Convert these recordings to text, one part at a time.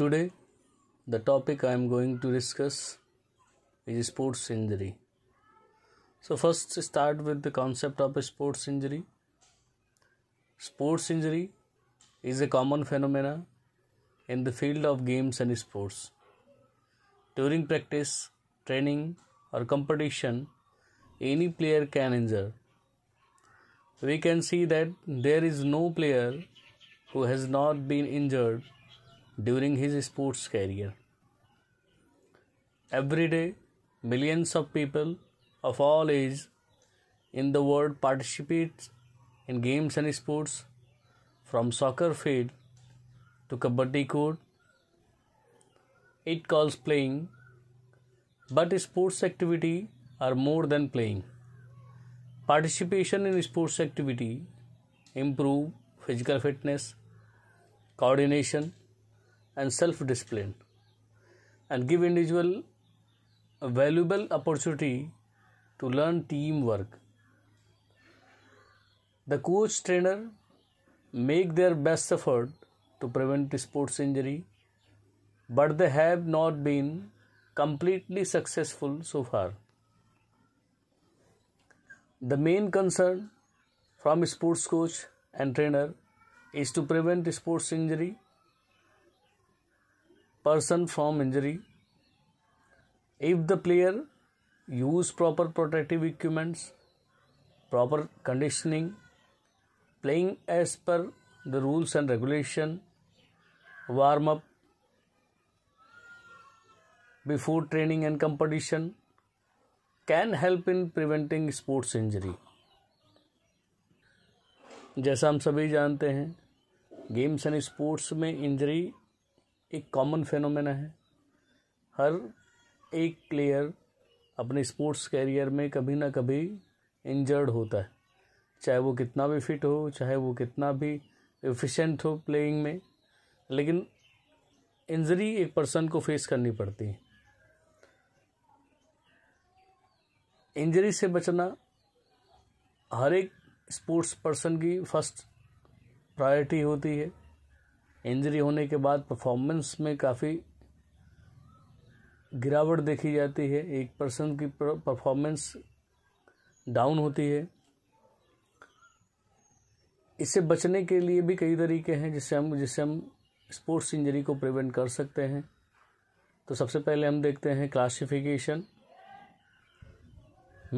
Today, the topic I am going to discuss is sports injury. So, first, start with the concept of sports injury. Sports injury is a common phenomenon in the field of games and sports. During practice, training, or competition, any player can injure. We can see that there is no player who has not been injured during his sports career. Every day, millions of people of all ages in the world participate in games and sports from soccer field to kabaddi court. It calls playing, but sports activity are more than playing. Participation in sports activity improve physical fitness, coordination, and self discipline and give individual a valuable opportunity to learn teamwork the coach trainer make their best effort to prevent sports injury but they have not been completely successful so far the main concern from sports coach and trainer is to prevent sports injury person from injury if the player use proper protective equipments proper conditioning playing as per the rules and regulation warm up before training and competition can help in preventing sports injury जैसा हम सभी जानते हैं games and sports में injury एक common phenomena है हर एक प्लेयर अपने स्पोर्ट्स कैरियर में कभी ना कभी इंजर्ड होता है चाहे वो कितना भी फिट हो चाहे वो कितना भी एफिशिएंट हो प्लेइंग में लेकिन इंजरी एक पर्सन को फेस करनी पड़ती है इंजरी से बचना हर एक स्पोर्ट्स पर्सन की फर्स्ट प्रायोरिटी होती है इंजरी होने के बाद परफॉर्मेंस में काफ़ी गिरावट देखी जाती है एक पर्सन की परफॉर्मेंस डाउन होती है इससे बचने के लिए भी कई तरीके हैं जिससे हम जिससे हम स्पोर्ट्स इंजरी को प्रिवेंट कर सकते हैं तो सबसे पहले हम देखते हैं क्लासिफिकेशन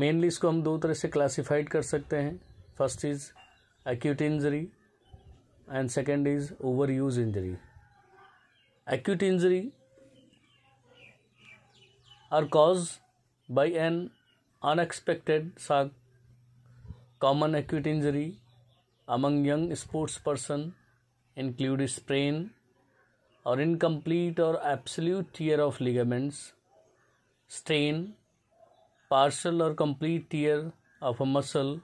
मेनली इसको हम दो तरह से क्लासिफाइड कर सकते हैं first is acute injury and second is overuse injury acute injury are caused by an unexpected shock common acute injury among young sports person include sprain or incomplete or absolute tear of ligaments strain partial or complete tear of a muscle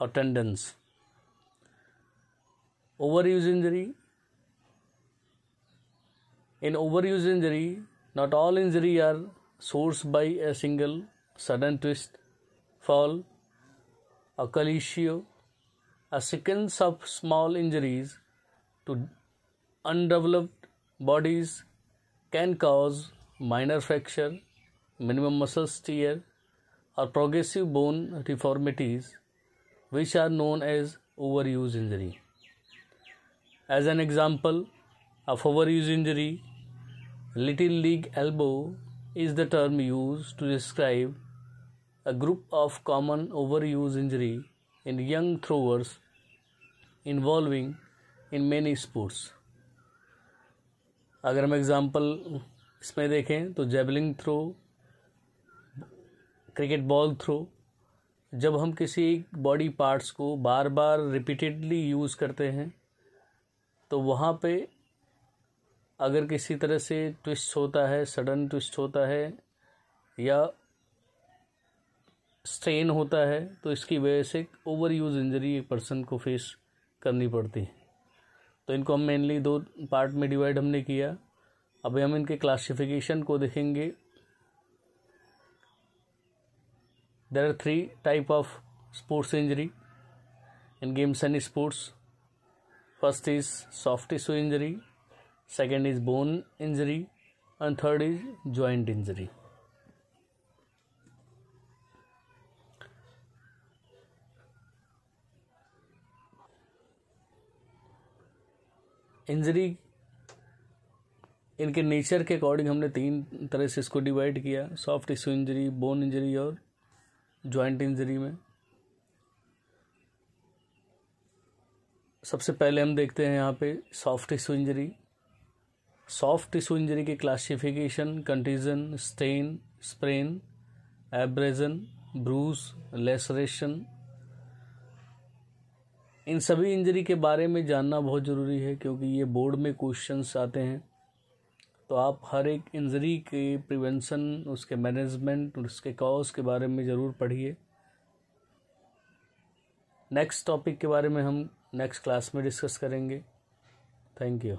or tendons overuse injury. In overuse injury, not all injury are sourced by a single sudden twist, fall, a collision, a sequence of small injuries to undeveloped bodies can cause minor fracture, minimum muscle tear, or progressive bone deformities, which are known as overuse injury. As an example, of overuse injury, little league elbow is the term used to describe a group of common overuse injury in young throwers involving in many sports. अगर हम example इसमें देखें तो javelin throw cricket ball throw जब हम किसी body parts को बार बार repeatedly use करते हैं तो वहाँ पे अगर किसी तरह से ट्विस्ट होता है सडन ट्विस्ट होता है या स्ट्रेन होता है तो इसकी वजह से ओवर यूज़ इंजरी एक पर्सन को फेस करनी पड़ती है तो इनको हम मेनली दो पार्ट में डिवाइड हमने किया अभी हम इनके क्लासिफिकेशन को देखेंगे there are three type of sports injury in games and sports first is soft tissue injury second is bone injury and third is joint injury injury इनके नेचर के अकॉर्डिंग हमने तीन तरह से इसको डिवाइड किया soft tissue injury bone injury और joint injury में सबसे पहले हम देखते हैं यहाँ पे soft tissue injury soft tissue injury के classification contusion strain sprain abrasion Bruce laceration इन सभी इंजरी के बारे में जानना बहुत ज़रूरी है क्योंकि ये बोर्ड में क्वेश्चंस आते हैं तो आप हर एक इंजरी के प्रिवेंशन उसके मैनेजमेंट और उसके कॉज के बारे में ज़रूर पढ़िए नेक्स्ट टॉपिक के बारे में हम नेक्स्ट क्लास में डिस्कस करेंगे थैंक यू